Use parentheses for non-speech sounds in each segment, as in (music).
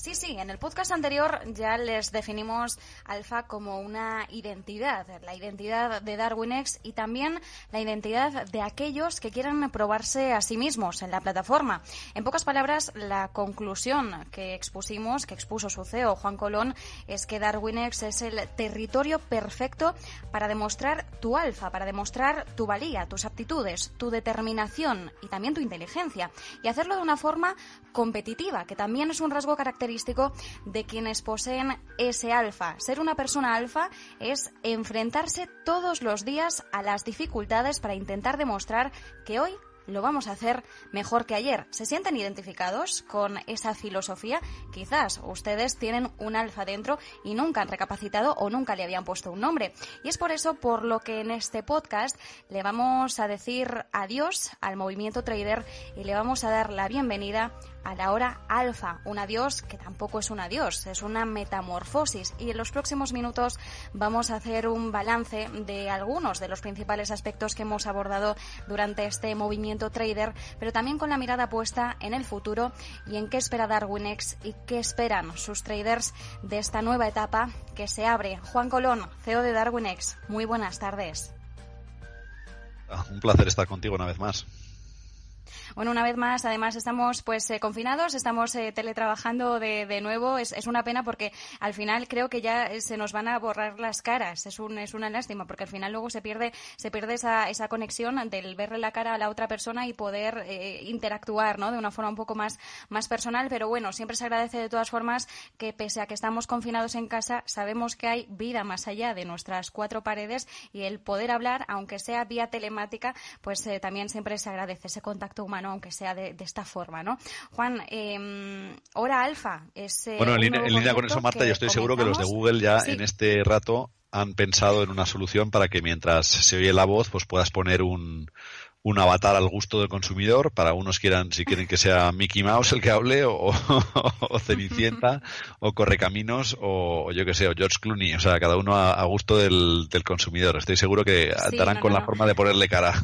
Sí, sí, en el podcast anterior ya les definimos alfa como una identidad, la identidad de Darwinex y también la identidad de aquellos que quieran probarse a sí mismos en la plataforma. En pocas palabras, la conclusión que expusimos, que expuso su CEO Juan Colón, es que X es el territorio perfecto para demostrar tu alfa, para demostrar tu valía, tus aptitudes, tu determinación y también tu inteligencia y hacerlo de una forma competitiva, que también es un rasgo característico de quienes poseen ese alfa. Ser una persona alfa es enfrentarse todos los días a las dificultades para intentar demostrar que hoy lo vamos a hacer mejor que ayer. ¿Se sienten identificados con esa filosofía? Quizás ustedes tienen un alfa dentro y nunca han recapacitado o nunca le habían puesto un nombre. Y es por eso por lo que en este podcast le vamos a decir adiós al movimiento trader y le vamos a dar la bienvenida a la hora alfa, un adiós que tampoco es un adiós, es una metamorfosis y en los próximos minutos vamos a hacer un balance de algunos de los principales aspectos que hemos abordado durante este movimiento trader, pero también con la mirada puesta en el futuro y en qué espera Darwinex y qué esperan sus traders de esta nueva etapa que se abre. Juan Colón, CEO de Darwinex, muy buenas tardes. Ah, un placer estar contigo una vez más. Bueno, una vez más, además estamos pues eh, confinados, estamos eh, teletrabajando de, nuevo. Es, una pena porque al final creo que ya eh, se nos van a borrar las caras. Es, es una lástima porque al final luego se pierde, se pierde esa, esa conexión el verle la cara a la otra persona y poder interactuar ¿no? de una forma un poco más, más personal. Pero bueno, siempre se agradece de todas formas que pese a que estamos confinados en casa, sabemos que hay vida más allá de nuestras cuatro paredes y el poder hablar, aunque sea vía telemática, pues también siempre se agradece ese contacto humano, aunque sea de, esta forma, ¿no? Juan, eh, hora alfa es... Eh, bueno, en, línea, con eso, Marta, yo estoy seguro que los de Google ya en este rato han pensado en una solución para que mientras se oye la voz, pues puedas poner un, un avatar al gusto del consumidor, para unos quieran, si quieren que sea Mickey Mouse el que hable, o, (laughs) Cenicienta, o Correcaminos, o, yo que sé, o George Clooney, o sea, cada uno a, gusto del, consumidor. Estoy seguro que darán con la forma de ponerle cara.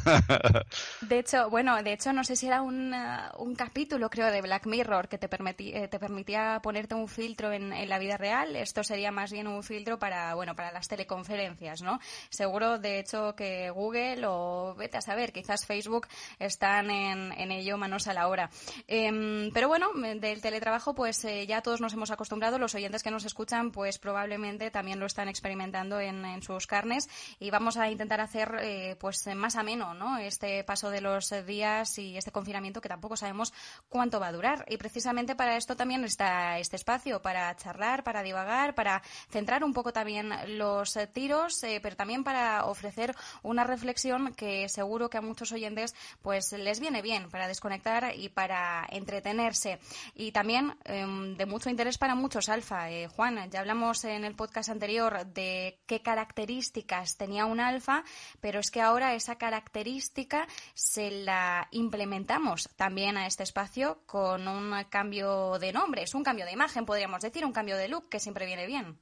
De hecho, bueno, de hecho, no sé si era un, uh, un capítulo, creo, de Black Mirror que te, eh, te permitía ponerte un filtro en, en, la vida real. Esto sería más bien un filtro para, bueno, para las teleconferencias, ¿no? Seguro, de hecho, que Google o vete a saber, quizás Facebook están en, ello manos a la hora em, pero bueno, del teletrabajo pues eh, ya todos nos hemos acostumbrado, los oyentes que nos escuchan pues probablemente también lo están experimentando en, sus carnes y vamos a intentar hacer eh, pues más ameno ¿no? este paso de los días y este confinamiento que tampoco sabemos cuánto va a durar. Y precisamente para esto también está este espacio, para charlar, para divagar, para centrar un poco también los tiros, eh, pero también para ofrecer una reflexión que seguro que a muchos oyentes, pues les viene bien para desconectar y para entretenerse. Y también em, de mucho interés para muchos alfa. Eh, Juan, ya hablamos en el podcast anterior de qué características tenía un alfa, pero es que ahora esa característica se la implementamos también a este espacio con un cambio de nombre, es un cambio de imagen, podríamos decir, un cambio de look que siempre viene bien.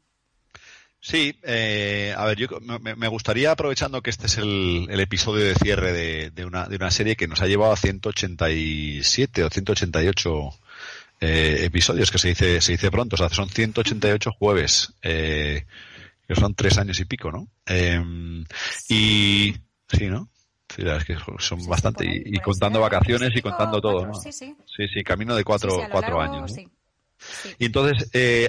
Sí, eh, a ver, yo me, gustaría, aprovechando que este es el, episodio de cierre de, una, de, una, serie que nos ha llevado a 187 o 188 eh, episodios, que se dice, se dice pronto, o sea, son 188 jueves, eh, que son tres años y pico, ¿no? Em, y sí, ¿no? que son bastante, y, contando vacaciones y contando todo, ¿no? Sí, sí. Sí, camino de cuatro, cuatro años. Y entonces, eh,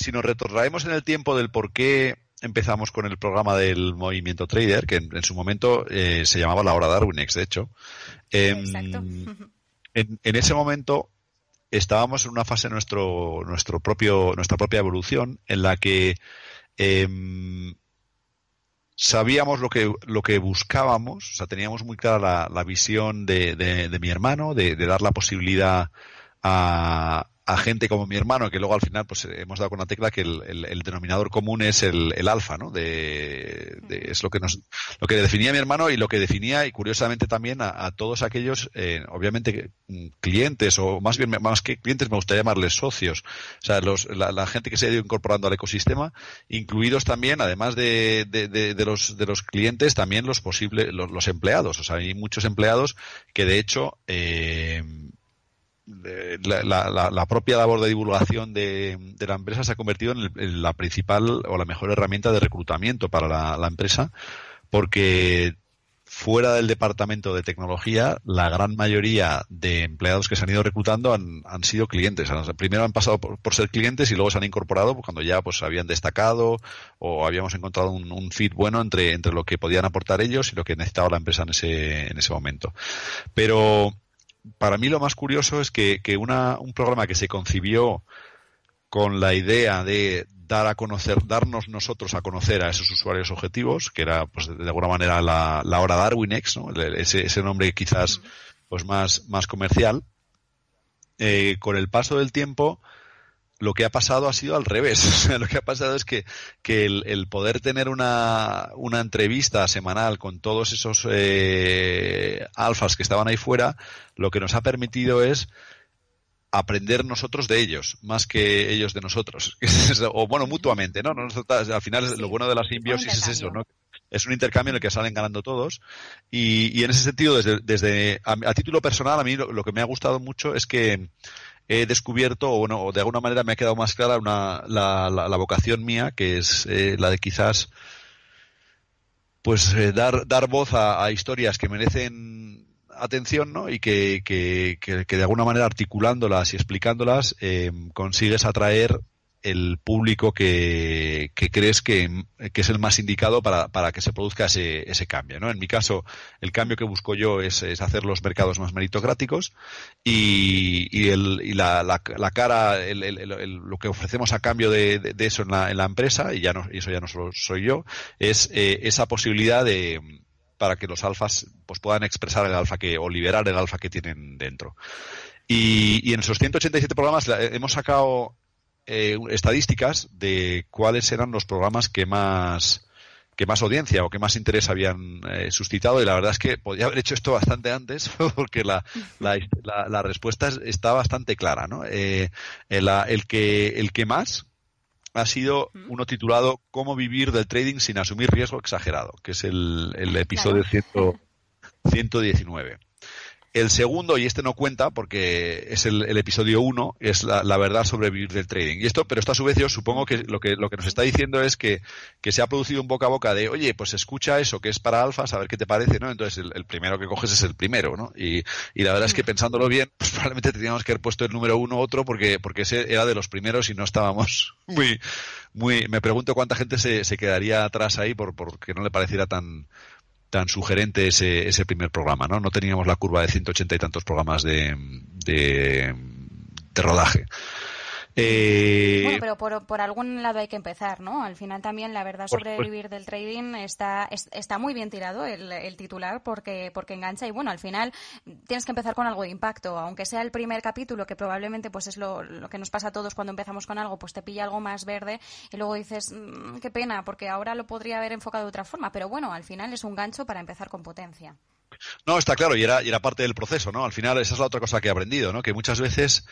si nos retorraemos en el tiempo del por qué empezamos con el programa del movimiento trader, que en, su momento eh, se llamaba la hora Darwinex, de hecho. Em, en, ese momento estábamos en una fase de nuestro, nuestro propio, nuestra propia evolución en la que em, sabíamos lo que, lo que buscábamos, o sea, teníamos muy clara la, visión de, mi hermano, de dar la posibilidad a, a gente como mi hermano, que luego al final pues hemos dado con la tecla que el, denominador común es el, alfa, ¿no? De, es lo que nos, lo que definía mi hermano y lo que definía, y curiosamente también a, todos aquellos, eh, obviamente, mm, clientes, o más bien, más que clientes, me gustaría llamarles socios, o sea, los, la, gente que se ha ido incorporando al ecosistema, incluidos también, además de, los, de los clientes, también los posibles, los, empleados, o sea, hay muchos empleados que de hecho, eh, la, propia labor de divulgación de, la empresa se ha convertido en, la principal o la mejor herramienta de reclutamiento para la, empresa, porque fuera del departamento de tecnología, la gran mayoría de empleados que se han ido reclutando han, sido clientes. Primero han pasado por, ser clientes y luego se han incorporado cuando ya pues habían destacado o habíamos encontrado un, un fit bueno entre, entre lo que podían aportar ellos y lo que necesitaba la empresa en ese, en ese momento. Pero para mí lo más curioso es que, un programa que se concibió con la idea de dar a conocer, darnos nosotros a conocer a esos usuarios objetivos, que era pues de alguna manera la, la hora Darwinex, ¿no? ese, nombre quizás pues más, más comercial, eh, con el paso del tiempo lo que ha pasado ha sido al revés. (laughs) lo que ha pasado es que, el, poder tener una, entrevista semanal con todos esos eh, alfas que estaban ahí fuera, lo que nos ha permitido es aprender nosotros de ellos, más que ellos de nosotros. (laughs) o bueno, mutuamente, ¿no? al final lo bueno de la simbiosis es eso, ¿no? es un intercambio en el que salen ganando todos. Y, en ese sentido, desde, a, título personal, a mí lo, que me ha gustado mucho es que he descubierto, o bueno, de alguna manera me ha quedado más clara una, la, vocación mía, que es eh, la de quizás pues eh, dar, dar voz a, historias que merecen atención ¿no? y que, de alguna manera articulándolas y explicándolas eh, consigues atraer el público que, crees que, es el más indicado para, para que se produzca ese, ese, cambio. En mi caso, el cambio que busco yo es, hacer los mercados más meritocráticos y, la, cara, lo que ofrecemos a cambio de, eso en la, empresa, y, ya no, eso ya no solo soy yo, es eh, esa posibilidad de para que los alfas pues, puedan expresar el alfa que, o liberar el alfa que tienen dentro. y, en esos 187 programas hemos sacado eh, estadísticas de cuáles eran los programas que más que más audiencia o que más interés habían eh, suscitado y la verdad es que podía haber hecho esto bastante antes (laughs) porque la, respuesta está bastante clara. ¿no? Eh, el, que, el que más ha sido uno titulado Cómo vivir del trading sin asumir riesgo exagerado, que es el, episodio 119. El segundo, y este no cuenta porque es el, episodio uno, es la, verdad sobre vivir del trading. Y esto, pero esto a su vez yo supongo que lo que, lo que nos está diciendo es que, que se ha producido un boca a boca de, oye, pues escucha eso que es para alfa, a ver qué te parece, ¿no? Entonces el, primero que coges es el primero, ¿no? Y, la verdad es que mm. pensándolo bien, (laughs) pues probablemente teníamos que haber puesto el número uno otro porque, porque ese era de los primeros y no estábamos (laughs) muy, muy, me pregunto cuánta gente se, se quedaría atrás ahí por, porque no le pareciera tan, tan sugerente ese, ese primer programa, ¿no? No teníamos la curva de 180 y tantos programas de, de, de rodaje. Eh, bueno, pero por, algún lado hay que empezar, ¿no? Al final también la verdad sobre vivir del trading está, está muy bien tirado el, titular porque, porque engancha y bueno, al final tienes que empezar con algo de impacto, aunque sea el primer capítulo que probablemente pues es lo, que nos pasa a todos cuando empezamos con algo, pues te pilla algo más verde y luego dices, mm, qué pena, porque ahora lo podría haber enfocado de otra forma, pero bueno, al final es un gancho para empezar con potencia. No, está claro, y era, y era parte del proceso, ¿no? Al final, esa es la otra cosa que he aprendido, ¿no? Que muchas veces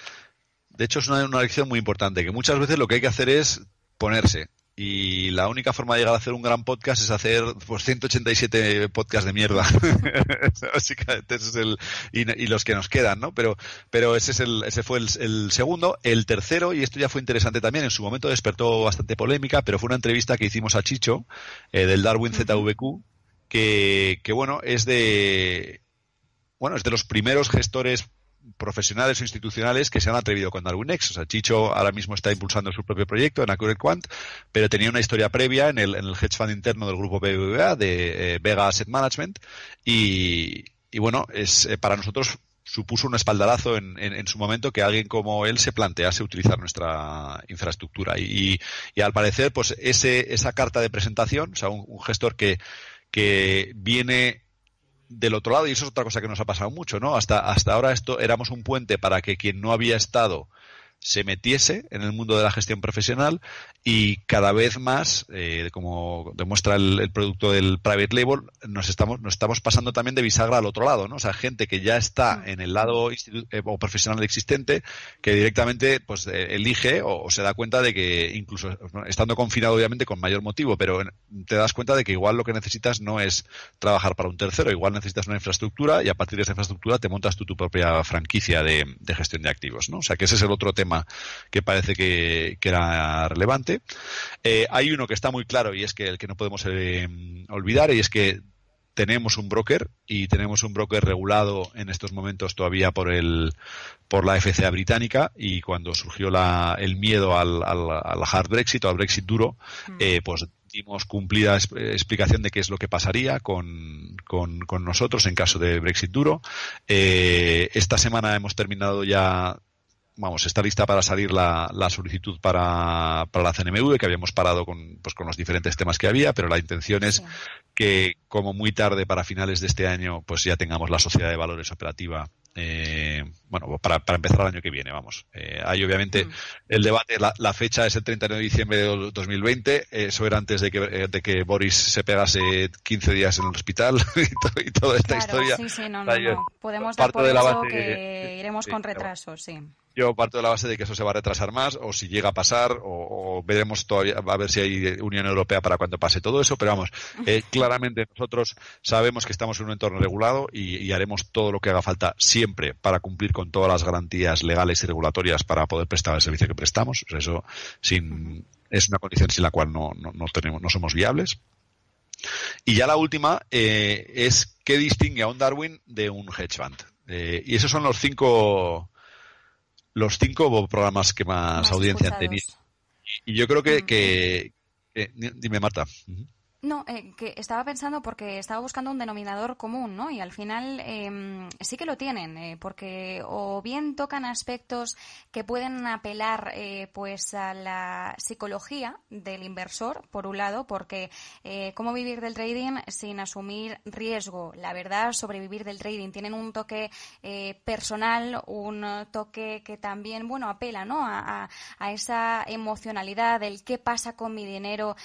de hecho, es una, lección muy importante, que muchas veces lo que hay que hacer es ponerse, y la única forma de llegar a hacer un gran podcast es hacer 187 pues, podcasts de mierda (laughs) y, los que nos quedan no pero pero ese es el ese fue el, segundo el tercero y esto ya fue interesante también en su momento despertó bastante polémica pero fue una entrevista que hicimos a Chicho eh, del Darwin ZVQ que que bueno es de bueno, es de los primeros gestores profesionales o institucionales que se han atrevido con Darwin X. O sea, Chicho ahora mismo está impulsando su propio proyecto en Accurate Quant, pero tenía una historia previa en el, en el hedge fund interno del grupo BBVA, de eh, Vega Asset Management, y, bueno, es eh, para nosotros supuso un espaldarazo en, en, su momento que alguien como él se plantease utilizar nuestra infraestructura. Y, al parecer, pues ese, esa carta de presentación, o sea, un, un gestor que, que viene del otro lado, y eso es otra cosa que nos ha pasado mucho, ¿no? Hasta, hasta ahora esto éramos un puente para que quien no había estado se metiese en el mundo de la gestión profesional y cada vez más, eh, como demuestra el, producto del private label, nos estamos, nos estamos pasando también de bisagra al otro lado, ¿no? O sea, gente que ya está mm. en el lado eh, o profesional existente, que directamente pues eh, elige o, se da cuenta de que incluso estando confinado obviamente con mayor motivo, pero te das cuenta de que igual lo que necesitas no es trabajar para un tercero, igual necesitas una infraestructura y a partir de esa infraestructura te montas tú tu propia franquicia de, gestión de activos, ¿no? O sea, que ese es el otro tema que parece que, era relevante. Eh, hay uno que está muy claro y es que el que no podemos eh, olvidar y es que tenemos un broker y tenemos un broker regulado en estos momentos todavía por el por la FCA británica y cuando surgió la, el miedo al, al, hard Brexit o al Brexit duro, mm. eh, pues dimos cumplida explicación de qué es lo que pasaría con, nosotros en caso de Brexit duro. esta semana hemos terminado ya vamos, está lista para salir la, solicitud para, para, la CNMV, que habíamos parado con, pues, con los diferentes temas que había, pero la intención es que, como muy tarde para finales de este año, pues ya tengamos la sociedad de valores operativa eh, bueno, para, para, empezar el año que viene, vamos. hay eh, obviamente mm. el debate, la, fecha es el 31 de diciembre de 2020, eso era antes de que, de que Boris se pegase 15 días en el hospital (laughs) y, toda esta historia. Sí, sí, no, no, no. Podemos dar por de que iremos con retraso, sí. Yo parto de la base de que eso se va a retrasar más, o si llega a pasar, o, veremos todavía, a ver si hay Unión Europea para cuando pase todo eso, pero vamos, eh, (laughs) claramente nosotros sabemos que estamos en un entorno regulado y, haremos todo lo que haga falta siempre para cumplir con todas las garantías legales y regulatorias para poder prestar el servicio que prestamos. eso sin, es una condición sin la cual no, tenemos, no somos viables. Y ya la última eh, es qué distingue a un Darwin de un hedge fund. Eh, y esos son los cinco los cinco programas que más, audiencia han tenido. Y yo creo que, que, dime Marta. No, eh, que estaba pensando porque estaba buscando un denominador común, ¿no? Y al final em, sí que lo tienen, eh, porque o bien tocan aspectos que pueden apelar, eh, pues, a la psicología del inversor, por un lado, porque cómo vivir del trading sin asumir riesgo. La verdad, sobrevivir del trading tienen un toque personal, un toque que también, bueno, apela, ¿no? A, esa emocionalidad del qué pasa con mi dinero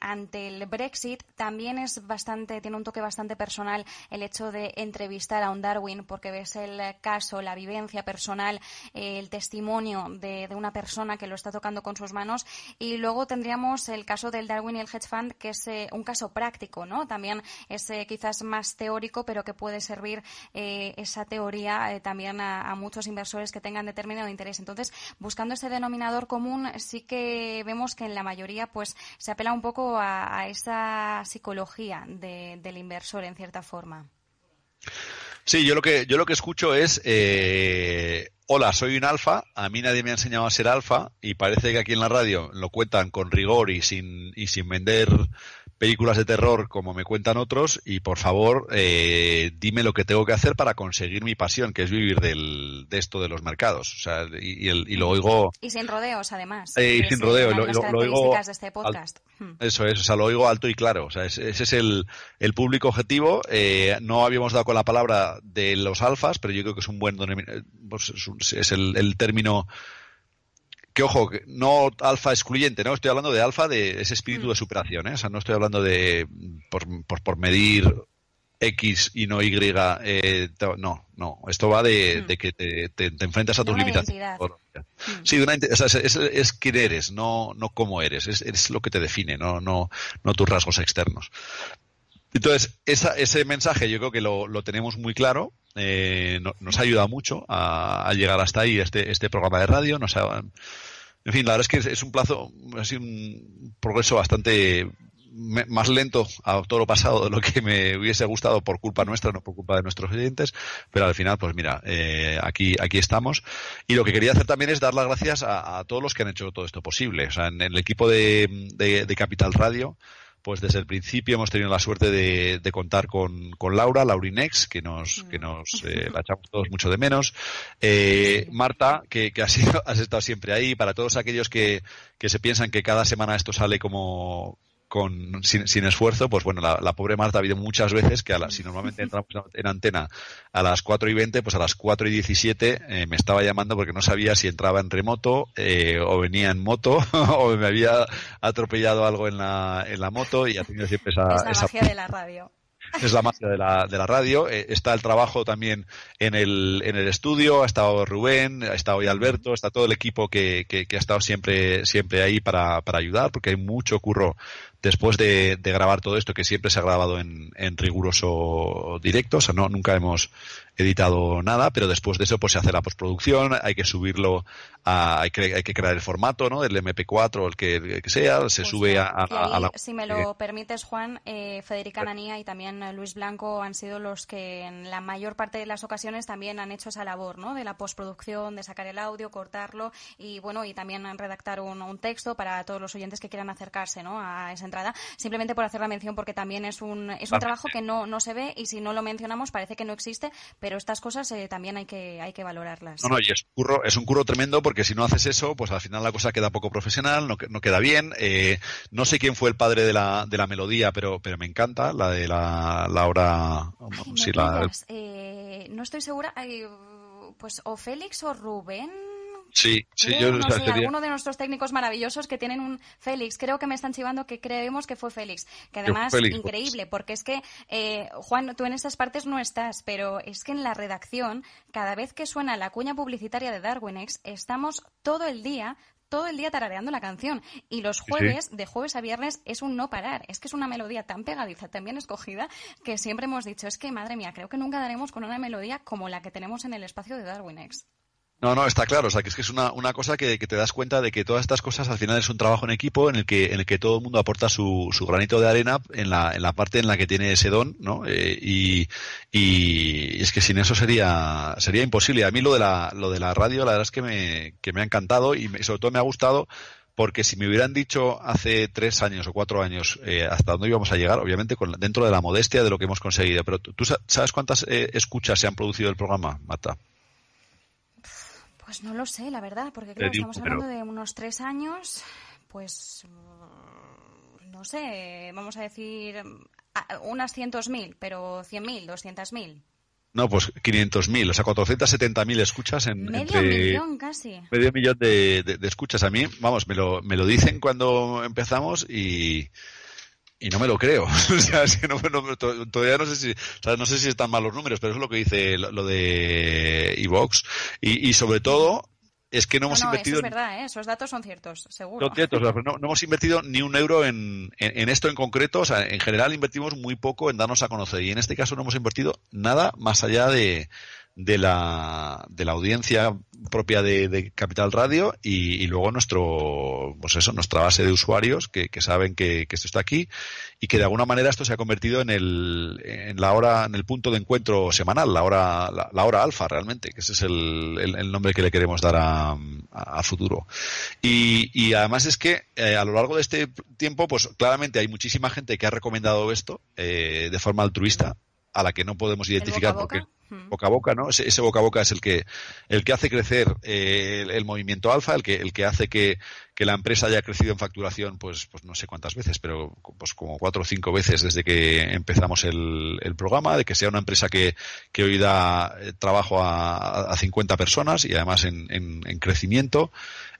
ante el exit también es bastante, tiene un toque bastante personal el hecho de entrevistar a un Darwin, porque ves el caso, la vivencia personal, el testimonio de, una persona que lo está tocando con sus manos. Y luego tendríamos el caso del Darwin y el hedge fund, que es eh, un caso práctico, ¿no? También es eh, quizás más teórico, pero que puede servir eh, esa teoría también a, muchos inversores que tengan determinado interés. Entonces, buscando ese denominador común, sí que vemos que en la mayoría, pues, se apela un poco a, a esa psicología del inversor en cierta forma? Sí, yo lo que, yo lo que escucho es, eh, hola, soy un alfa, a mí nadie me ha enseñado a ser alfa y parece que aquí en la radio lo cuentan con rigor y sin, y sin vender películas de terror como me cuentan otros y por favor eh, dime lo que tengo que hacer para conseguir mi pasión, que es vivir del, de esto de los mercados. O sea, y, lo oigo... Y sin rodeos, además. Eh, y sin rodeos. Lo, oigo... De este podcast. eso es, o sea, lo oigo alto y claro. O sea, ese es el, público objetivo. Eh, no habíamos dado con la palabra de los alfas, pero yo creo que es un buen... Pues es el, el término que ojo, no alfa excluyente, ¿no? Estoy hablando de alfa de ese espíritu mm. de superación, ¿eh? no estoy hablando de por, medir X y no Y. Eh, no, no. Esto va de, mm. que te, te, enfrentas a tus limitaciones. Mm. Sí, es, quién eres, no, no cómo eres. Es, lo que te define, no, no, no tus rasgos externos. Entonces, esa, ese mensaje yo creo que lo tenemos muy claro eh, no, nos ha ayudado mucho a, llegar hasta ahí este, este programa de radio. Nos en fin, la verdad es que es, un plazo, ha un progreso bastante más lento a todo lo pasado de lo que me hubiese gustado por culpa nuestra, no por culpa de nuestros oyentes, pero al final, pues mira, eh, aquí, aquí estamos. Y lo que quería hacer también es dar las gracias a, todos los que han hecho todo esto posible. O sea, en, el equipo de, de Capital Radio, pues desde el principio hemos tenido la suerte de, contar con, con, Laura, Laurinex, que nos, que mm. nos eh, la echamos todos mucho de menos. Eh, Marta, que, que has, sido, (laughs) has, estado siempre ahí. Para todos aquellos que, que se piensan que cada semana esto sale como sin, esfuerzo, pues bueno, la, pobre Marta ha habido muchas veces que si normalmente entramos en antena a las 4 y 20, pues a las 4 y 17 eh, me estaba llamando porque no sabía si entraba en remoto eh, o venía en moto (laughs) o me había atropellado algo en la, en la moto y ha tenido siempre esa... de la radio es la magia de la, de la radio. Eh, está el trabajo también en el, en el estudio, ha estado Rubén, ha estado hoy Alberto, está todo el equipo que, que, ha estado siempre, siempre ahí para, ayudar, porque hay mucho curro después de, de, grabar todo esto, que siempre se ha grabado en, en riguroso directo, o sea, no, nunca hemos, editado nada, pero después de eso pues se hace la postproducción, hay que subirlo, a, hay, que, hay que crear el formato, ¿no? Del MP4 o el que, sea, se pues sube a, Si me lo permites, Juan, eh, Federica Nanía y también eh, Luis Blanco han sido los que en la mayor parte de las ocasiones también han hecho esa labor, ¿no? De la postproducción, de sacar el audio, cortarlo y, bueno, y también redactar un, un texto para todos los oyentes que quieran acercarse, ¿no? A esa entrada. Simplemente por hacer la mención porque también es un, es un trabajo que no, no se ve y si no lo mencionamos parece que no existe, pero estas cosas eh, también hay que, hay que valorarlas. No, no, y es un, curro, tremendo porque si no haces eso, pues al final la cosa queda poco profesional, no, no queda bien. Eh, no sé quién fue el padre de la, de la melodía, pero, pero me encanta la de la, la eh, no estoy segura, pues o Félix o Rubén Sí, sí, yo de nuestros técnicos maravillosos que tienen un Félix, creo que me están chivando que creemos que fue Félix, que además pues. increíble, porque es que eh, Juan, tú en estas partes no estás, pero es que en la redacción cada vez que suena la cuña publicitaria de Darwin X estamos todo el día todo el día tarareando la canción. Y los jueves, de jueves a viernes, es un no parar. Es que es una melodía tan pegadiza, tan bien escogida, que siempre hemos dicho, es que, madre mía, creo que nunca daremos con una melodía como la que tenemos en el espacio de Darwin X no, no, está claro. O sea, que es que es una, cosa que, te das cuenta de que todas estas cosas al final es un trabajo en equipo en el que, en el que todo el mundo aporta su, su granito de arena en la, en la parte en la que tiene ese don, ¿no? Eh, y, es que sin eso sería, sería imposible. A mí lo de la, lo de la radio, la verdad es que me, que me ha encantado y sobre todo me ha gustado porque si me hubieran dicho hace tres años o cuatro años eh, hasta dónde íbamos a llegar, obviamente con, dentro de la modestia de lo que hemos conseguido, pero tú sabes cuántas eh, escuchas se han producido el programa, Mata. Pues no lo sé, la verdad, porque creo que estamos hablando de unos tres años, pues mm, no sé, vamos a decir unas cientos mil, pero cien mil, doscientas mil. No, pues mil, o sea, mil escuchas en... Medio millón casi. Medio millón de, escuchas a mí. Vamos, me lo, me lo dicen cuando empezamos y, y no me lo creo. todavía no sé si, no sé si están mal los números, pero es lo que dice lo, de Evox. Y, sobre todo, es que no, hemos invertido. es verdad, ¿eh? esos datos son ciertos, seguro. no, hemos invertido ni un euro en, en, esto en concreto. O sea, en general invertimos muy poco en darnos a conocer. Y en este caso no hemos invertido nada más allá de, de la, de la audiencia propia de, Capital Radio y, luego nuestro pues eso nuestra base de usuarios que, saben que, esto está aquí y que de alguna manera esto se ha convertido en el en la hora en el punto de encuentro semanal la hora la, hora alfa realmente que ese es el, nombre que le queremos dar a, futuro y, además es que eh, a lo largo de este tiempo pues claramente hay muchísima gente que ha recomendado esto eh, de forma altruista a la que no podemos identificar porque mm. boca a boca, ¿no? Ese, ese, boca a boca es el que el que hace crecer eh, el, movimiento alfa, el que el que hace que, que, la empresa haya crecido en facturación, pues pues no sé cuántas veces, pero pues como cuatro o cinco veces desde que empezamos el, el programa, de que sea una empresa que, que hoy da eh, trabajo a, 50 personas y además en, en crecimiento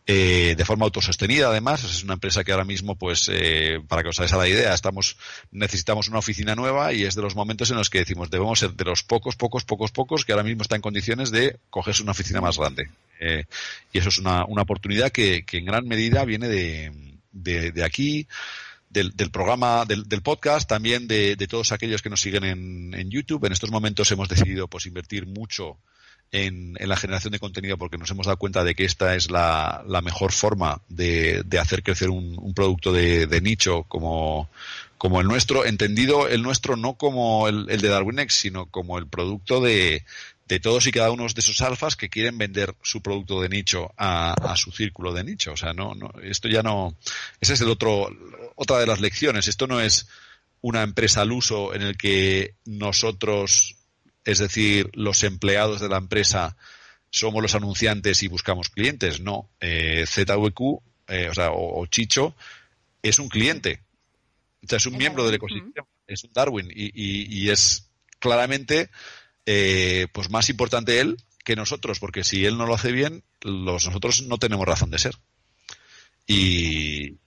eh, de forma autosostenida además. Es una empresa que ahora mismo, pues, eh, para que os hagáis a la idea, estamos, necesitamos una oficina nueva y es de los momentos en los que decimos, debemos ser de los pocos, pocos, pocos, pocos que ahora mismo está en condiciones de cogerse una oficina más grande. Eh, y eso es una, una oportunidad que, en gran medida viene de, de, aquí. Del, programa, del, del podcast, también de, de, todos aquellos que nos siguen en, en, YouTube. En estos momentos hemos decidido pues invertir mucho en, la generación de contenido porque nos hemos dado cuenta de que esta es la, mejor forma de, hacer crecer un, producto de, nicho como, como el nuestro, entendido el nuestro no como el, el de Darwinex, sino como el producto de, de, todos y cada uno de esos alfas que quieren vender su producto de nicho a, su círculo de nicho. O sea, no, no, esto ya no. Esa es el otro, otra de las lecciones. Esto no es una empresa al uso en el que nosotros es decir, los empleados de la empresa somos los anunciantes y buscamos clientes. No, eh, ZWQ eh, o, sea, Chicho es un cliente, es un miembro del ecosistema, es un Darwin y, es claramente eh, pues más importante él que nosotros, porque si él no lo hace bien, los nosotros no tenemos razón de ser. Y,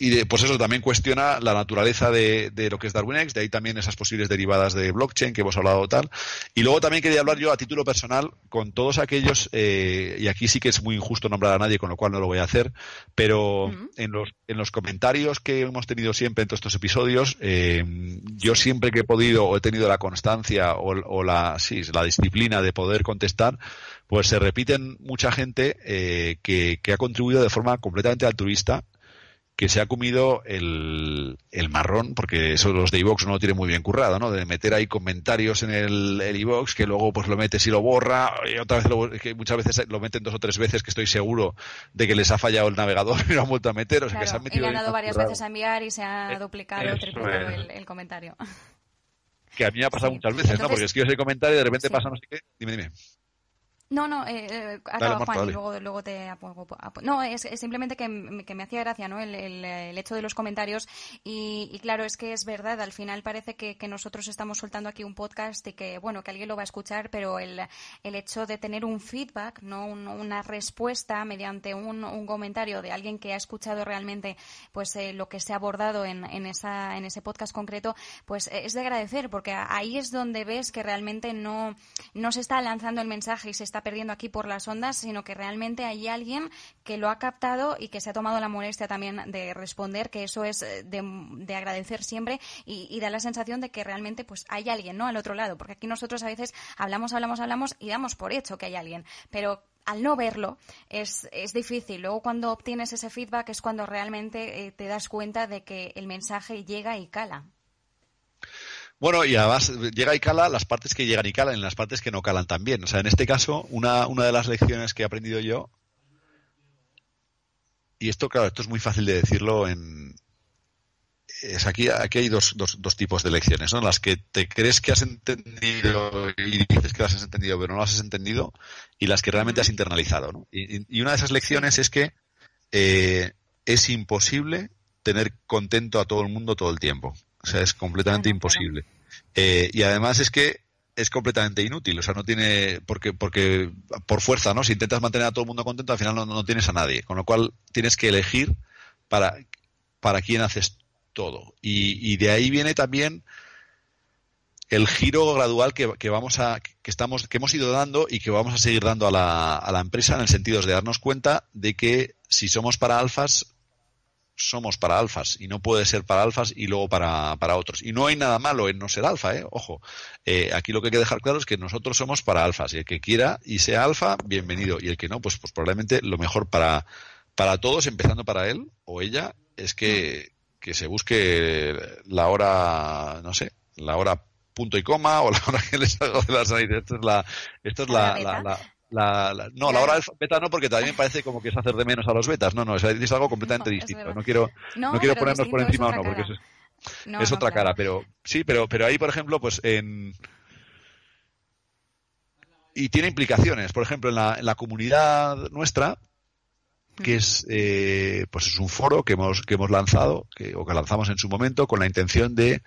y pues eso también cuestiona la naturaleza de, de, lo que es DarwinX, de ahí también esas posibles derivadas de blockchain que hemos hablado tal. Y luego también quería hablar yo a título personal con todos aquellos, eh, y aquí sí que es muy injusto nombrar a nadie, con lo cual no lo voy a hacer, pero en, los, en los comentarios que hemos tenido siempre en todos estos episodios, eh, yo siempre que he podido o he tenido la constancia o, la, sí, la disciplina de poder contestar, pues se repiten mucha gente eh, que, que ha contribuido de forma completamente altruista que se ha comido el, marrón, porque eso los de iVox no lo tienen muy bien currado, ¿no? De meter ahí comentarios en el, el que luego pues lo metes y lo borra, y otra vez que muchas veces lo meten dos o tres veces, que estoy seguro de que les ha fallado el navegador y lo han vuelto a meter, o sea que se han metido... Y han dado varias veces a enviar y se ha eh, duplicado, triplicado el, comentario que a mí me ha pasado muchas veces, ¿no? Porque escribes el comentario y de repente pasa no sé qué. Dime, dime. No, no, eh, eh, luego, te No, es, simplemente que, me hacía gracia ¿no? el, hecho de los comentarios y, claro, es que es verdad, al final parece que, nosotros estamos soltando aquí un podcast y que, bueno, que alguien lo va a escuchar, pero el, hecho de tener un feedback, no una respuesta mediante un, comentario de alguien que ha escuchado realmente pues eh, lo que se ha abordado en, en, esa, en ese podcast concreto, pues es de agradecer porque ahí es donde ves que realmente no, no se está lanzando el mensaje y se está perdiendo aquí por las ondas, sino que realmente hay alguien que lo ha captado y que se ha tomado la molestia también de responder, que eso es eh, de, agradecer siempre y, da la sensación de que realmente pues hay alguien, ¿no? Al otro lado, porque aquí nosotros a veces hablamos, hablamos, hablamos y damos por hecho que hay alguien, pero al no verlo es, difícil. Luego cuando obtienes ese feedback es cuando realmente eh, te das cuenta de que el mensaje llega y cala. Bueno, y además llega y cala las partes que llegan y calan y las partes que no calan también. O sea, en este caso, una, de las lecciones que he aprendido yo, y esto, claro, esto es muy fácil de decirlo en... Es aquí, aquí hay dos, tipos de lecciones, ¿no? Las que te crees que has entendido y dices que las has entendido, pero no las has entendido, y las que realmente has internalizado, ¿no? Y, una de esas lecciones es que eh, es imposible tener contento a todo el mundo todo el tiempo. O sea, es completamente imposible. Eh, y además es que es completamente inútil, o sea, no tiene, porque, porque por fuerza, ¿no? Si intentas mantener a todo el mundo contento, al final no, tienes a nadie, con lo cual tienes que elegir para, para quién haces todo. Y, y de ahí viene también el giro gradual que, vamos a, que estamos, que hemos ido dando y que vamos a seguir dando a la, a la empresa en el sentido de darnos cuenta de que si somos para alfas, somos para alfas y no puede ser para alfas y luego para, para otros. Y no hay nada malo en no ser alfa, ¿eh? ojo. Eh, aquí lo que hay que dejar claro es que nosotros somos para alfas y el que quiera y sea alfa, bienvenido. Y el que no, pues, pues probablemente lo mejor para, para todos, empezando para él o ella, es que, se busque la hora, no sé, la hora punto y coma o la (laughs) hora que les hago de las Esto es la, es la, no, la hora beta no, porque también parece como que es hacer de menos a los betas. No, no, es, algo completamente distinto. No quiero, no, quiero ponernos por encima o no, porque es, otra cara. Pero sí, pero, pero ahí, por ejemplo, pues en. Y tiene implicaciones. Por ejemplo, en la, comunidad nuestra, que es, eh, pues es un foro que hemos, que hemos lanzado, o que lanzamos en su momento, con la intención de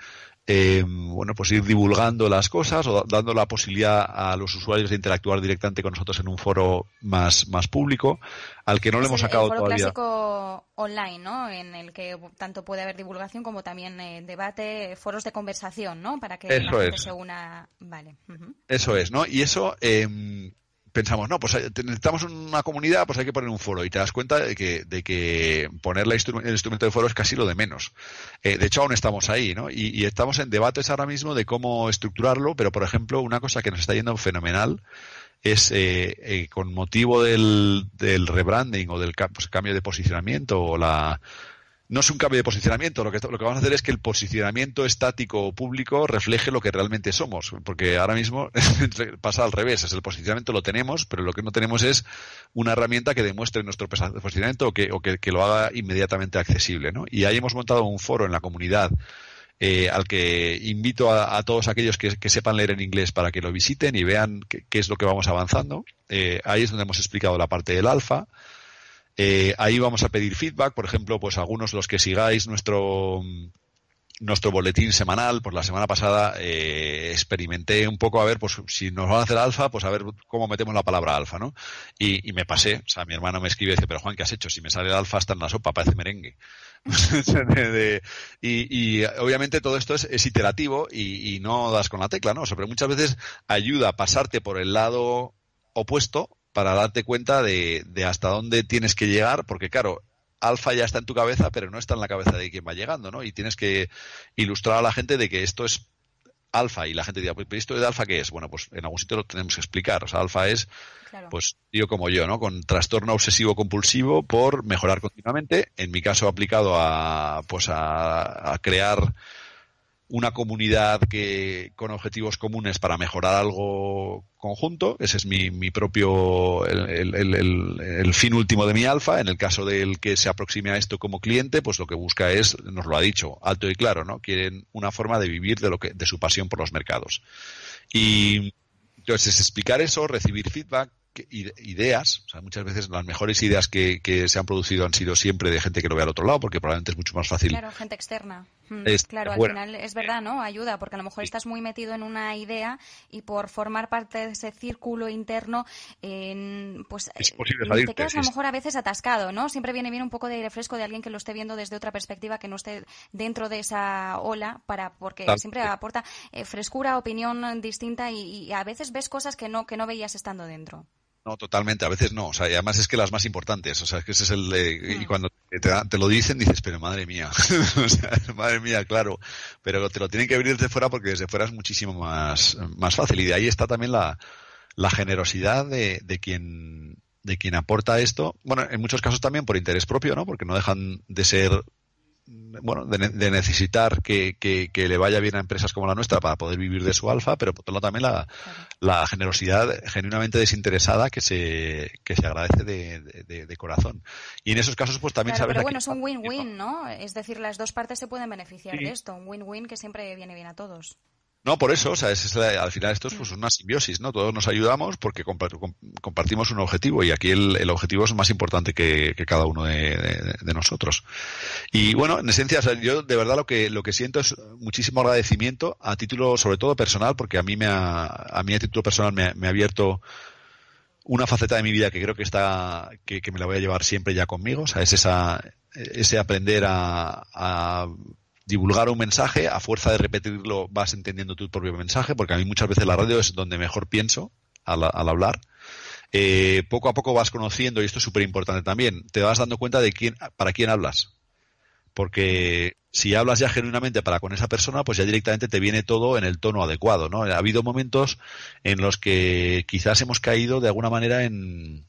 eh, bueno, pues ir divulgando las cosas o dando la posibilidad a los usuarios de interactuar directamente con nosotros en un foro más, más público, al que no le hemos sacado el foro clásico online, ¿no? En el que tanto puede haber divulgación como también eh, debate, foros de conversación, ¿no? Para que eso es. una. Eso es, ¿no? Y eso. Em, pensamos, no, pues eh, necesitamos una comunidad, pues hay que poner un foro. Y te das cuenta de que, de que poner el instrumento de foro es casi lo de menos. Eh, de hecho, aún estamos ahí, ¿no? Y, estamos en debates ahora mismo de cómo estructurarlo, pero por ejemplo, una cosa que nos está yendo fenomenal es eh, con motivo del, del rebranding o del pues, cambio de posicionamiento o la no es un cambio de posicionamiento. Lo que, lo que vamos a hacer es que el posicionamiento estático o público refleje lo que realmente somos, porque ahora mismo (laughs) pasa al revés. Es el posicionamiento lo tenemos, pero lo que no tenemos es una herramienta que demuestre nuestro posicionamiento o que, o que, lo haga inmediatamente accesible. Y ahí hemos montado un foro en la comunidad. Eh, al que invito a, todos aquellos que, sepan leer en inglés para que lo visiten y vean qué, es lo que vamos avanzando. Eh, ahí es donde hemos explicado la parte del alfa, eh, ahí vamos a pedir feedback, por ejemplo, pues algunos los que sigáis nuestro mm, nuestro boletín semanal, por pues la semana pasada eh, experimenté un poco a ver, pues si nos van a hacer alfa, pues a ver cómo metemos la palabra alfa, ¿no? Y, me pasé, o sea, mi hermano me escribe y dice, pero Juan, ¿qué has hecho? Si me sale el alfa hasta en la sopa, parece merengue. (laughs) y, obviamente todo esto es, iterativo y, no das con la tecla, ¿no? pero muchas veces ayuda a pasarte por el lado opuesto para darte cuenta de, hasta dónde tienes que llegar, porque claro, alfa ya está en tu cabeza, pero no está en la cabeza de quien va llegando, ¿no? Y tienes que ilustrar a la gente de que esto es alfa y la gente dirá, pues, ¿pero esto de alfa qué es? Bueno, pues en algún sitio lo tenemos que explicar. O sea, alfa es, pues, tío como yo, ¿no? Con trastorno obsesivo compulsivo por mejorar continuamente. En mi caso aplicado a, pues, a, a crear una comunidad que, con objetivos comunes para mejorar algo conjunto. Ese es mi, mi propio, el, fin último de mi alfa. En el caso del que se aproxime a esto como cliente, pues lo que busca es, nos lo ha dicho, alto y claro, ¿no? Quieren una forma de vivir de, lo que, de su pasión por los mercados. Y entonces, explicar eso, recibir feedback, ideas, muchas veces las mejores ideas que, se han producido han sido siempre de gente que lo ve al otro lado, porque probablemente es mucho más fácil. Claro, gente externa claro, al final es verdad, ¿no? Ayuda, porque a lo mejor estás muy metido en una idea y por formar parte de ese círculo interno, pues eh, te quedas a lo mejor a veces atascado, ¿no? Siempre viene bien un poco de aire fresco de alguien que lo esté viendo desde otra perspectiva, que no esté dentro de esa ola, para porque siempre aporta eh, frescura, opinión distinta y, y, a veces ves cosas que no que no veías estando dentro. No, totalmente, a veces no. O sea, y además es que las más importantes. O sea, es que ese es el. De, eh, y mm. cuando te, lo dicen, dices, pero madre mía. (laughs) o sea, madre mía, claro. Pero te lo tienen que abrir desde fuera porque desde fuera es muchísimo más, más fácil. Y de ahí está también la, la generosidad de, de quien de quien aporta esto, bueno, en muchos casos también por interés propio, ¿no? Porque no dejan de ser bueno, de, necesitar que, que, le vaya bien a empresas como la nuestra para poder vivir de su alfa, pero por otro lado también la, la generosidad genuinamente desinteresada que se, que se agradece de, corazón. Y en esos casos, pues también claro, Pero bueno, es un win-win, ¿no? Es decir, las dos partes se pueden beneficiar de esto, un win-win que siempre viene bien a todos. No, por eso, o sea, es, al final esto es pues, mm. una simbiosis, ¿no? Todos nos ayudamos porque compartimos un objetivo y aquí el, objetivo es más importante que, que cada uno de, nosotros. Y bueno, en esencia, yo de verdad lo que, lo que siento es muchísimo agradecimiento a título, sobre todo personal, porque a mí, me a, mí a título personal me, ha abierto una faceta de mi vida que creo que está que, me la voy a llevar siempre ya conmigo o sea es esa ese aprender a divulgar un mensaje, a fuerza de repetirlo vas entendiendo tu propio mensaje, porque a mí muchas veces la radio es donde mejor pienso al, hablar. Eh, poco a poco vas conociendo, y esto es súper importante también, te vas dando cuenta de quién, para quién hablas. Porque si hablas ya genuinamente para con esa persona, pues ya directamente te viene todo en el tono adecuado, ¿no? Ha habido momentos en los que quizás hemos caído de alguna manera en,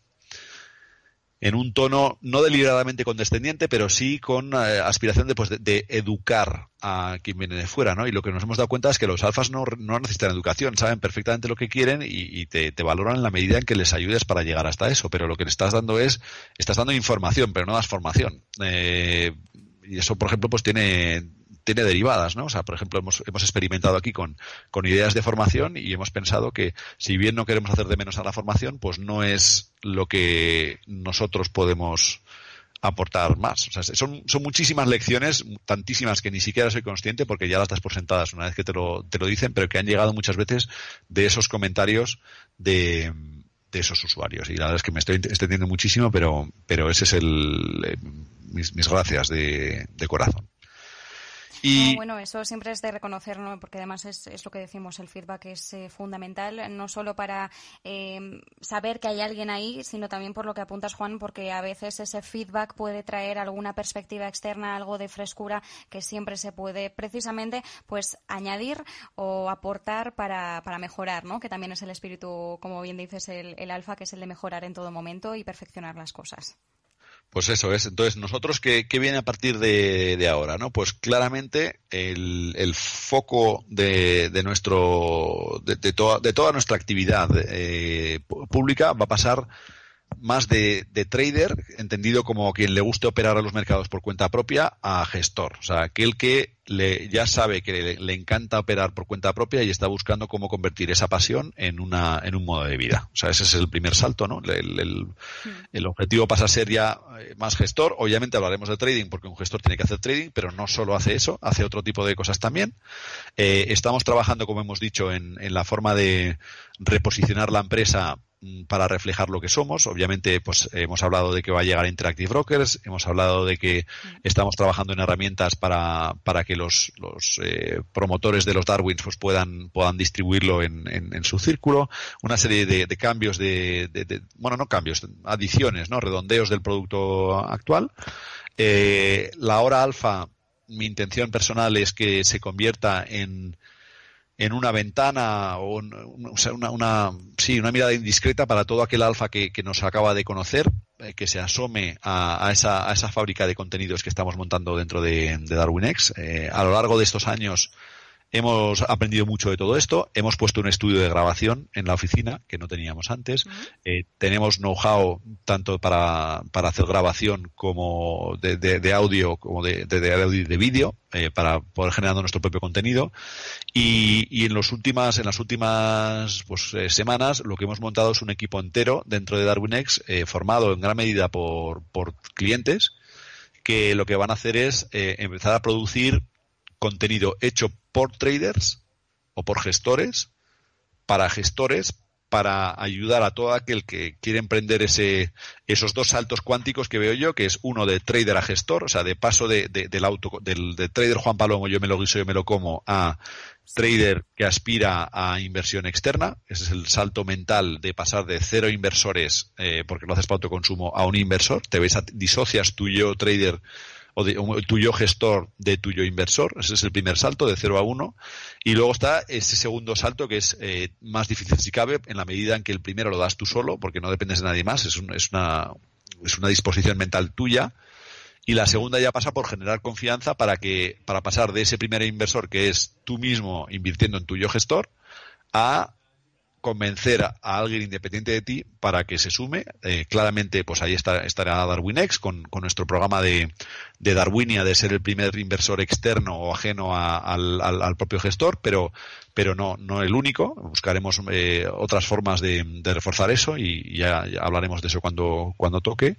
en un tono no deliberadamente condescendiente, pero sí con eh, aspiración de, pues, de, educar a quien viene de fuera, ¿no? Y lo que nos hemos dado cuenta es que los alfas no, necesitan educación, saben perfectamente lo que quieren y, te, valoran en la medida en que les ayudes para llegar hasta eso, pero lo que le estás dando es, estás dando información, pero no das formación. Eh, y eso, por ejemplo, pues tiene tiene derivadas, ¿no? O sea, por ejemplo, hemos, hemos experimentado aquí con, con ideas de formación y hemos pensado que si bien no queremos hacer de menos a la formación, pues no es lo que nosotros podemos aportar más. O sea, son, son muchísimas lecciones, tantísimas que ni siquiera soy consciente porque ya las estás por sentadas una vez que te lo, te lo dicen, pero que han llegado muchas veces de esos comentarios de, esos usuarios. Y la verdad es que me estoy extendiendo muchísimo, pero, pero ese es el, eh, mis, gracias de corazón bueno, eso siempre es de reconocer, porque además es, es, lo que decimos, el feedback es eh, fundamental, no solo para em, saber que hay alguien ahí, sino también por lo que apuntas, Juan, porque a veces ese feedback puede traer alguna perspectiva externa, algo de frescura que siempre se puede precisamente pues añadir o aportar para, para mejorar, ¿no? que también es el espíritu, como bien dices, el alfa, que es el de mejorar en todo momento y perfeccionar las cosas. Pues eso es. Entonces, nosotros, ¿qué, viene a partir de, ahora? ¿no? Pues claramente el, el foco de, de nuestro de, de, toda nuestra actividad eh, pública va a pasar más de, trader, entendido como quien le guste operar a los mercados por cuenta propia, a gestor. O sea, aquel que le, ya sabe que le, encanta operar por cuenta propia y está buscando cómo convertir esa pasión en, una, en un modo de vida. O sea, ese es el primer salto, ¿no? El, el, hmm. objetivo pasa a ser ya eh, más gestor. Obviamente hablaremos de trading porque un gestor tiene que hacer trading, pero no solo hace eso, hace otro tipo de cosas también. Eh, estamos trabajando, como hemos dicho, en, en la forma de reposicionar la empresa Mm, para reflejar lo que somos. Obviamente, pues hemos hablado de que va a llegar Interactive Brokers, hemos hablado de que mm. estamos trabajando en herramientas para, para que los, eh, promotores de los Darwins pues, puedan, puedan distribuirlo en, en, su círculo. Una serie de, cambios de, bueno, no cambios, adiciones, ¿no? Redondeos del producto actual. Eh, la hora alfa, mi intención personal es que se convierta en en una ventana o, una, una, mirada indiscreta para todo aquel alfa que, nos acaba de conocer, eh, que se asome a, esa, fábrica de contenidos que estamos montando dentro de, Darwin DarwinX. Eh, a lo largo de estos años Hemos aprendido mucho de todo esto, hemos puesto un estudio de grabación en la oficina que no teníamos antes, eh, tenemos know-how tanto para, hacer grabación como de, audio como de, de de vídeo eh, para poder generar nuestro propio contenido y, en, los últimas, en las últimas pues, eh, semanas lo que hemos montado es un equipo entero dentro de DarwinX formado en gran medida por, clientes que lo que van a hacer es empezar a producir contenido hecho por traders o por gestores, para gestores, para ayudar a todo aquel que quiere emprender ese, esos dos saltos cuánticos que veo yo, que es uno de trader a gestor, o sea, de paso de, del, auto, del, de trader Juan Palomo, yo me lo guiso, yo me lo como, a trader que aspira a inversión externa. Ese es el salto mental de pasar de cero inversores, eh, porque lo haces para autoconsumo, a un inversor. Te ves, a, disocias tú yo, trader, o, de, tuyo gestor de tuyo inversor. Ese es el primer salto de 0 a 1. Y luego está ese segundo salto que es eh, más difícil si cabe en la medida en que el primero lo das tú solo porque no dependes de nadie más. Es, es, una, es una disposición mental tuya. Y la segunda ya pasa por generar confianza para que para pasar de ese primer inversor que es tú mismo invirtiendo en tuyo gestor a convencer a, alguien independiente de ti para que se sume. Eh, claramente, pues ahí está, estará DarwinX con, con nuestro programa de, de, Darwinia de ser el primer inversor externo o ajeno al, propio gestor, pero, pero no, no el único. Buscaremos eh, otras formas de, reforzar eso y, ya, hablaremos de eso cuando, cuando toque.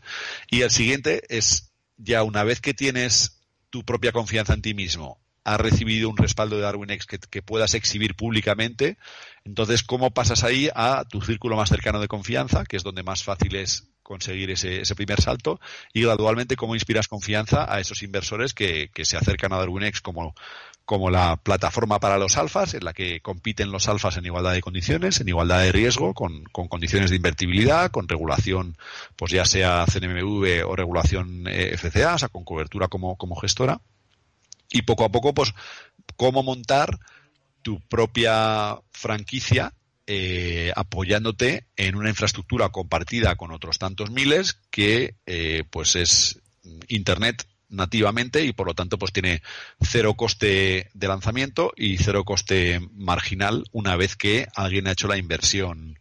Y el siguiente es ya una vez que tienes tu propia confianza en ti mismo ha recibido un respaldo de Darwin X que, puedas exhibir públicamente. Entonces, ¿cómo pasas ahí a tu círculo más cercano de confianza, que es donde más fácil es conseguir ese, primer salto? Y gradualmente, ¿cómo inspiras confianza a esos inversores que, se acercan a Darwin como, como la plataforma para los alfas, en la que compiten los alfas en igualdad de condiciones, en igualdad de riesgo, con, condiciones de invertibilidad, con regulación, pues ya sea CNMV o regulación eh, FCA, o sea, con cobertura como gestora? y poco a poco, pues, cómo montar tu propia franquicia eh, apoyándote en una infraestructura compartida con otros tantos miles que, eh, pues, es Internet nativamente y por lo tanto pues tiene cero coste de lanzamiento y cero coste marginal una vez que alguien ha hecho la inversión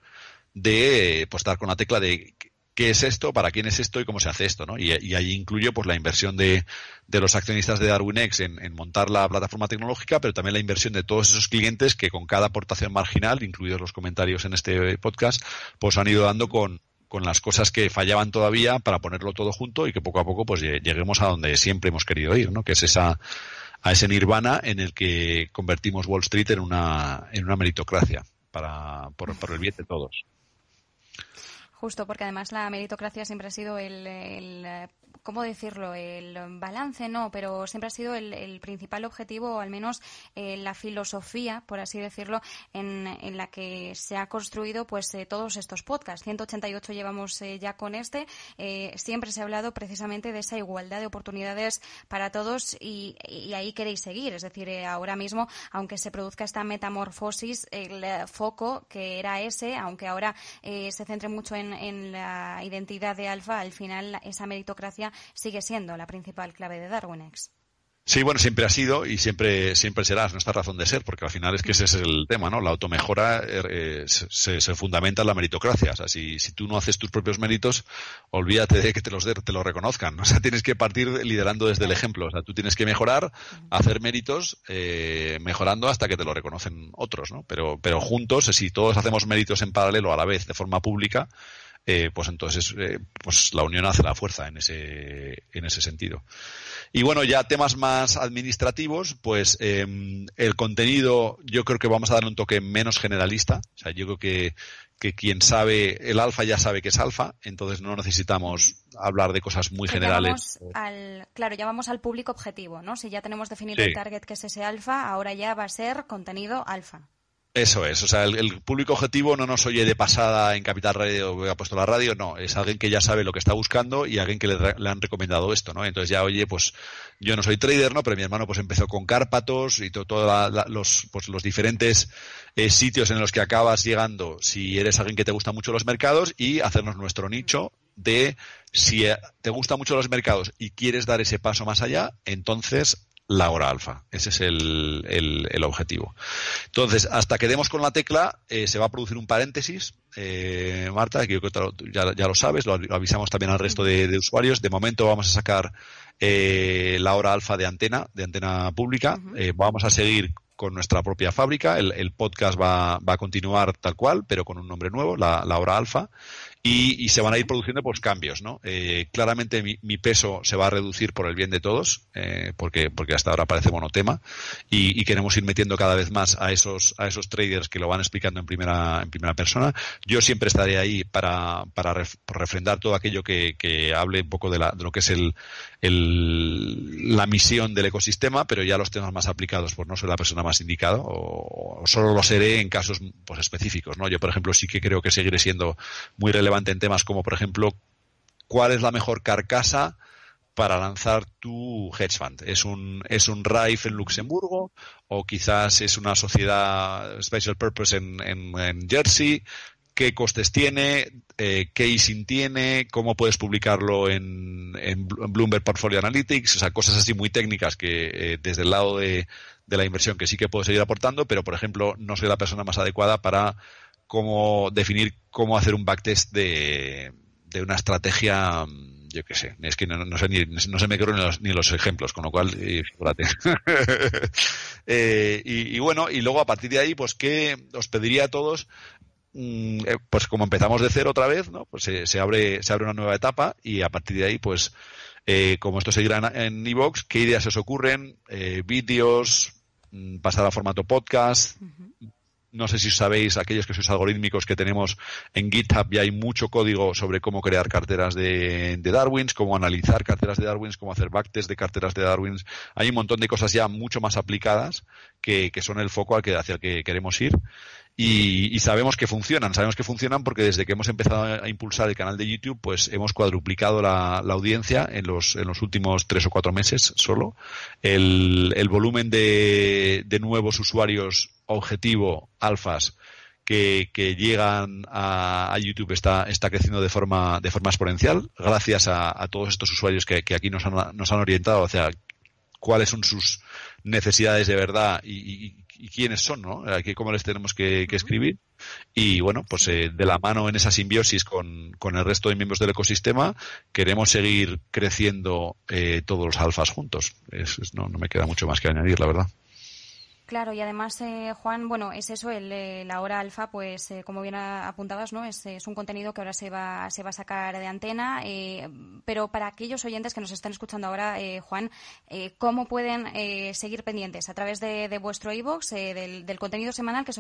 de eh, postar pues, con la tecla de qué es esto, para quién es esto y cómo se hace esto, ¿no? Y, ahí incluyo pues la inversión de, de los accionistas de DarwinX en, en, montar la plataforma tecnológica, pero también la inversión de todos esos clientes que con cada aportación marginal, incluidos los comentarios en este podcast, pues han ido dando con, las cosas que fallaban todavía para ponerlo todo junto y que poco a poco pues lleguemos a donde siempre hemos querido ir, ¿no? Que es esa a ese nirvana en el que convertimos Wall Street en una en una meritocracia para por el bien de todos. Justo, porque además la meritocracia siempre ha sido el, el eh, ¿cómo decirlo? El balance no, pero siempre ha sido el, principal objetivo, o al menos eh, la filosofía, por así decirlo, en, la que se ha construido pues eh, todos estos podcasts. 188 llevamos eh, ya con este. siempre se ha hablado precisamente de esa igualdad de oportunidades para todos y, ahí queréis seguir. Es decir, ahora mismo, aunque se produzca esta metamorfosis, el foco que era ese, aunque ahora se centre mucho en la identidad de Alfa, al final esa meritocracia sigue siendo la principal clave de Darwinex. Sí, bueno, siempre ha sido y siempre siempre será nuestra razón de ser, porque al final es que ese es el tema, ¿no? La automejora er, eh, se, fundamenta en la meritocracia. O sea, si, tú no haces tus propios méritos, olvídate de que te los, te los reconozcan. (laughs) O sea, tienes que partir liderando desde el ejemplo. O sea, tú tienes que mejorar, hacer méritos, eh, mejorando hasta que te lo reconocen otros, ¿no? Pero, pero juntos, si todos hacemos méritos en paralelo a la vez, de forma pública, eh, pues entonces eh, pues la unión hace la fuerza en ese, en ese sentido. Y bueno, ya temas más administrativos, pues em, el contenido yo creo que vamos a dar un toque menos generalista. O sea, yo creo que, que quien sabe, el alfa ya sabe que es alfa, entonces no necesitamos hablar de cosas muy generales. claro, ya vamos al público objetivo, ¿no? Si ya tenemos definido el target que es ese alfa, ahora ya va a ser contenido alfa. Eso es, o sea, el, público objetivo no nos oye de pasada en Capital Radio que ha puesto la radio, no, es alguien que ya sabe lo que está buscando y alguien que le, han recomendado esto, ¿no? Entonces ya, oye, pues yo no soy trader, ¿no? Pero mi hermano pues empezó con Cárpatos y todos los, pues, los diferentes eh, sitios en los que acabas llegando si eres alguien que te gusta mucho los mercados y hacernos nuestro nicho de si eh, te gustan mucho los mercados y quieres dar ese paso más allá, entonces la hora alfa. Ese es el, objetivo. Entonces, hasta que demos con la tecla, eh, se va a producir un paréntesis. Eh, Marta, que ya, ya, lo sabes, lo, avisamos también al resto de, usuarios. De momento vamos a sacar eh, la hora alfa de antena, de antena pública. Eh, vamos a seguir con nuestra propia fábrica. El, podcast va, va, a continuar tal cual, pero con un nombre nuevo, la hora alfa y, se van a ir produciendo pues cambios, ¿no? Eh, claramente mi, peso se va a reducir por el bien de todos, eh, porque, porque hasta ahora parece monotema, y, queremos ir metiendo cada vez más a esos, a esos traders que lo van explicando en primera, en primera persona. Yo siempre estaré ahí para, para refrendar todo aquello que, hable un poco de, lo que es el, la misión del ecosistema, pero ya los temas más aplicados, pues no soy la persona más indicada, o, solo lo seré en casos pues específicos, ¿no? Yo, por ejemplo, sí que creo que seguiré siendo muy relevante en temas como, por ejemplo, cuál es la mejor carcasa para lanzar tu hedge fund. ¿Es un, es un RAIF en Luxemburgo o quizás es una sociedad special purpose en, Jersey? ¿Qué costes tiene? Eh, ¿Qué easing tiene? ¿Cómo puedes publicarlo en, en, Bloomberg Portfolio Analytics? O sea, cosas así muy técnicas que eh, desde el lado de, de la inversión que sí que puedo seguir aportando, pero por ejemplo no soy la persona más adecuada para cómo definir cómo hacer un backtest de, de una estrategia mm, yo qué sé, es que no, sé ni, no se me ocurren ni los, ejemplos, con lo cual, y, fíjate. (laughs) Eh, y, bueno, y luego a partir de ahí, pues, ¿qué os pediría a todos? Mm, eh, pues como empezamos de cero otra vez, ¿no? Pues se, abre, se abre una nueva etapa y a partir de ahí, pues, eh, como esto seguirá en e-box, ¿qué ideas os ocurren? vídeos, mm, pasar a formato podcast, no sé si sabéis, aquellos que sois algorítmicos, que tenemos en GitHub ya hay mucho código sobre cómo crear carteras de, Darwins, cómo analizar carteras de Darwins, cómo hacer backtests de carteras de Darwins. Hay un montón de cosas ya mucho más aplicadas que, son el foco al que, hacia el que queremos ir. Y, sabemos que funcionan, sabemos que funcionan porque desde que hemos empezado a impulsar el canal de YouTube, pues hemos cuadruplicado la, audiencia en los, en los últimos tres o cuatro meses solo. El, el volumen de, de nuevos usuarios objetivo alfas que, llegan a, YouTube está, está creciendo de forma, de forma exponencial, gracias a, todos estos usuarios que, aquí nos han, nos han orientado hacia cuáles son sus necesidades de verdad y, quiénes son, ¿no? Aquí cómo les tenemos que, escribir. Y bueno, pues eh, de la mano en esa simbiosis con, con, el resto de miembros del ecosistema, queremos seguir creciendo eh, todos los alfas juntos. no, no me queda mucho más que añadir, la verdad. Claro, y además, eh, Juan, bueno, es eso, el, eh, la hora alfa, pues eh, como bien apuntabas, ¿no? Es, un contenido que ahora se va, se va a sacar de antena, pero para aquellos oyentes que nos están escuchando ahora, Juan, ¿cómo pueden seguir pendientes? ¿A través de, vuestro e-box, del, contenido semanal que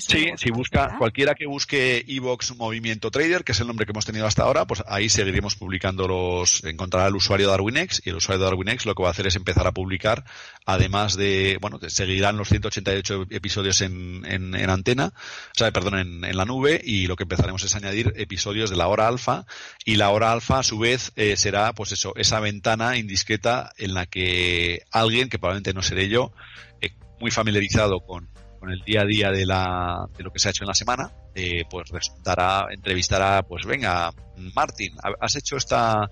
Sí, si busca, cualquiera que busque e Movimiento Trader, que es el nombre que hemos tenido hasta ahora, pues ahí seguiremos publicando los, encontrará el usuario de Darwinex, y el usuario de lo que va a hacer es empezar a publicar, además de, bueno, seguirá los 188 episodios en, en, antena, o sea, perdón, en, la nube, y lo que empezaremos es añadir episodios de la hora alfa, y la hora alfa, a su vez, eh, será, pues eso, esa ventana indiscreta en la que alguien, que probablemente no seré yo, eh, muy familiarizado con, con el día a día de, la, de lo que se ha hecho en la semana, eh, pues resultará, entrevistará, pues venga, Martín, has hecho esta,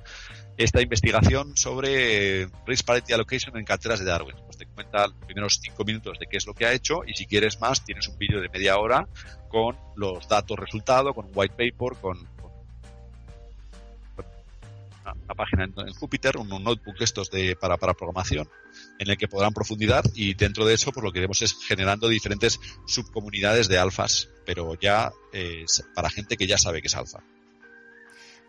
esta investigación sobre eh, Risk Parity Allocation en carteras de Darwin. Pues te cuenta los primeros cinco minutos de qué es lo que ha hecho y si quieres más tienes un vídeo de media hora con los datos resultado, con un white paper, con, una, página en, Jupyter, Júpiter, un, notebook estos de, para, programación en el que podrán profundizar y dentro de eso pues lo que vemos es generando diferentes subcomunidades de alfas, pero ya eh, para gente que ya sabe que es alfa.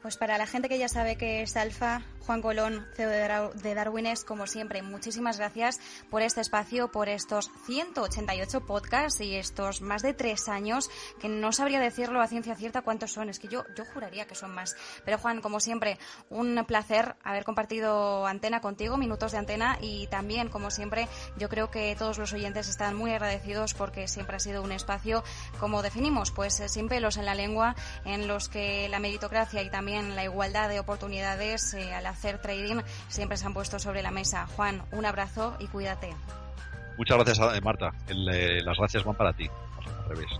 Pues para la gente que ya sabe que es Alfa, Juan Colón, CEO de es como siempre, muchísimas gracias por este espacio, por estos 188 podcasts y estos más de tres años, que no sabría decirlo a ciencia cierta cuántos son, es que yo, yo juraría que son más. Pero Juan, como siempre, un placer haber compartido antena contigo, minutos de antena, y también, como siempre, yo creo que todos los oyentes están muy agradecidos porque siempre ha sido un espacio, como definimos, pues sin pelos en la lengua, en los que la meritocracia y también la igualdad de oportunidades eh, al hacer trading siempre se han puesto sobre la mesa. Juan, un abrazo y cuídate. Muchas gracias, eh, Marta. Eh, las gracias van para ti. revés.